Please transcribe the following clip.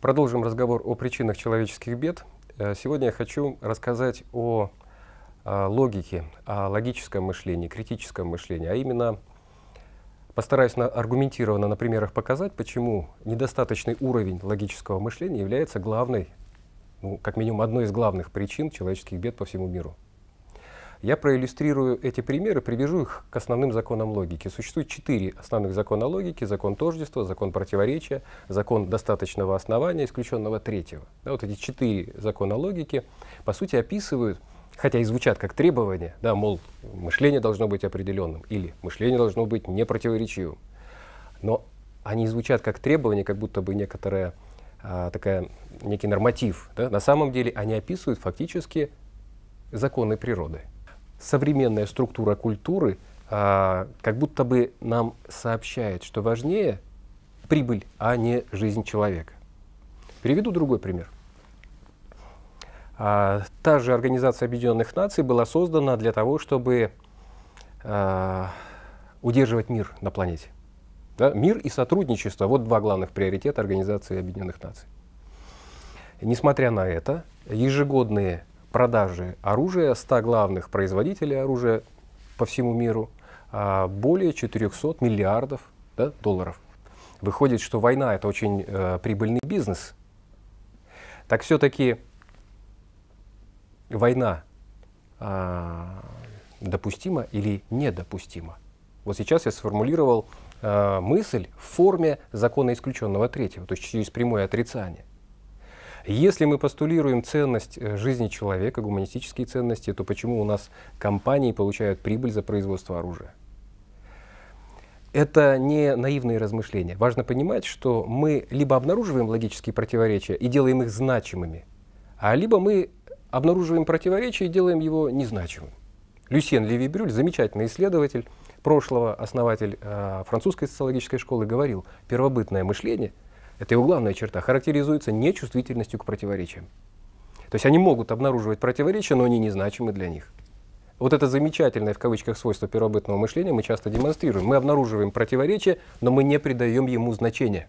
Продолжим разговор о причинах человеческих бед. Э, сегодня я хочу рассказать о, э, логике, о логическом мышлении, критическом мышлении, а именно постараюсь на, аргументированно на примерах показать, почему недостаточный уровень логического мышления является главной, ну, как минимум одной из главных причин человеческих бед по всему миру. Я проиллюстрирую эти примеры, привяжу их к основным законам логики. Существует четыре основных закона логики. Закон тождества, закон противоречия, закон достаточного основания, исключенного третьего. Да, вот эти четыре закона логики, по сути, описывают, хотя и звучат как требования, да, мол, мышление должно быть определенным или мышление должно быть непротиворечивым. Но они звучат как требования, как будто бы некоторая а, такая, некий норматив. Да? На самом деле они описывают фактически законы природы современная структура культуры а, как будто бы нам сообщает, что важнее прибыль, а не жизнь человека. Приведу другой пример. А, та же Организация Объединенных Наций была создана для того, чтобы а, удерживать мир на планете. Да? Мир и сотрудничество – вот два главных приоритета Организации Объединенных Наций. Несмотря на это, ежегодные продажи оружия 100 главных производителей оружия по всему миру а, более 400 миллиардов да, долларов. Выходит, что война это очень э, прибыльный бизнес. Так все-таки война э, допустима или недопустима? Вот сейчас я сформулировал э, мысль в форме закона исключенного третьего, то есть через прямое отрицание. Если мы постулируем ценность э, жизни человека, гуманистические ценности, то почему у нас компании получают прибыль за производство оружия? Это не наивные размышления. Важно понимать, что мы либо обнаруживаем логические противоречия и делаем их значимыми, а либо мы обнаруживаем противоречие и делаем его незначимым. Люсьен леви замечательный исследователь прошлого, основатель э, французской социологической школы, говорил, первобытное мышление – это его главная черта, характеризуется нечувствительностью к противоречиям. То есть они могут обнаруживать противоречия, но они незначимы для них. Вот это замечательное в кавычках свойство первобытного мышления мы часто демонстрируем. Мы обнаруживаем противоречие, но мы не придаем ему значения.